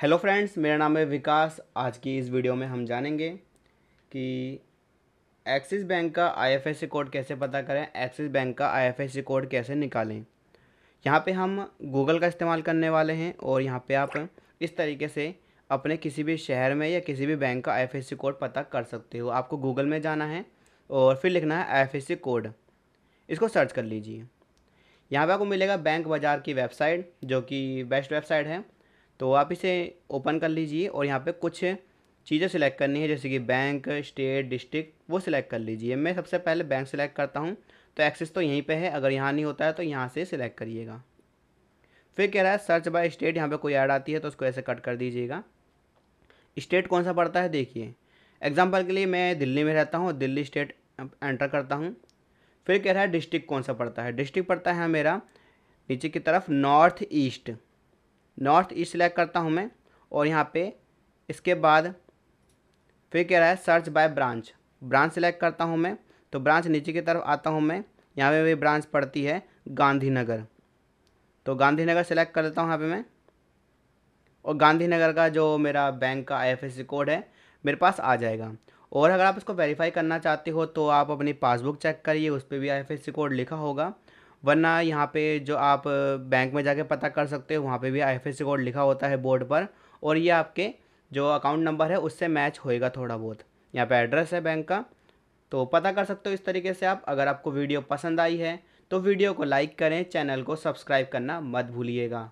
hello friends मेरा नाम है विकास आज की इस वीडियो में हम जानेंगे कि एक्सिस बैंक का आईएफएससी कोड कैसे पता करें एक्सिस बैंक का आईएफएससी कोड कैसे निकालें यहाँ पे हम गूगल का इस्तेमाल करने वाले हैं और यहाँ पे आप इस तरीके से अपने किसी भी शहर में या किसी भी बैंक का आईएफएससी कोड पता कर सकते हो आपको गूगल में जाना है और फिर लिखना है आई कोड इसको सर्च कर लीजिए यहाँ पर आपको मिलेगा बैंक बाज़ार की वेबसाइट जो कि बेस्ट वेबसाइट है तो आप इसे ओपन कर लीजिए और यहाँ पे कुछ चीज़ें सिलेक्ट करनी है जैसे कि बैंक स्टेट डिस्ट्रिक्ट वो सिलेक्ट कर लीजिए मैं सबसे पहले बैंक सिलेक्ट करता हूँ तो एक्सेस तो यहीं पे है अगर यहाँ नहीं होता है तो यहाँ से सिलेक्ट करिएगा फिर कह रहा है सर्च बाय स्टेट यहाँ पे कोई ऐड आती है तो उसको ऐसे कट कर दीजिएगा स्टेट कौन सा पड़ता है देखिए एग्जाम्पल के लिए मैं दिल्ली में रहता हूँ दिल्ली स्टेट एंटर करता हूँ फिर कह रहा है डिस्ट्रिक्ट कौन सा पड़ता है डिस्ट्रिक्ट पड़ता है मेरा नीचे की तरफ north east north east select करता हूँ मैं और यहाँ पे इसके बाद फिर कह रहा है search by branch branch select करता हूँ मैं तो ब्रांच नीचे की तरफ आता हूँ मैं यहाँ पे भी ब्रांच पड़ती है गांधीनगर तो गांधीनगर सेलेक्ट कर लेता हूँ यहाँ पे मैं और गांधीनगर का जो मेरा बैंक का सी कोड है मेरे पास आ जाएगा और अगर आप इसको वेरीफाई करना चाहते हो तो आप अपनी पासबुक चेक करिए उस पर भी सी कोड लिखा होगा वरना यहाँ पे जो आप बैंक में जाके पता कर सकते हो वहाँ पे भी आईएफएससी कोड लिखा होता है बोर्ड पर और ये आपके जो अकाउंट नंबर है उससे मैच होएगा थोड़ा बहुत यहाँ पे एड्रेस है बैंक का तो पता कर सकते हो इस तरीके से आप अगर आपको वीडियो पसंद आई है तो वीडियो को लाइक करें चैनल को सब्सक्राइब करना मत भूलिएगा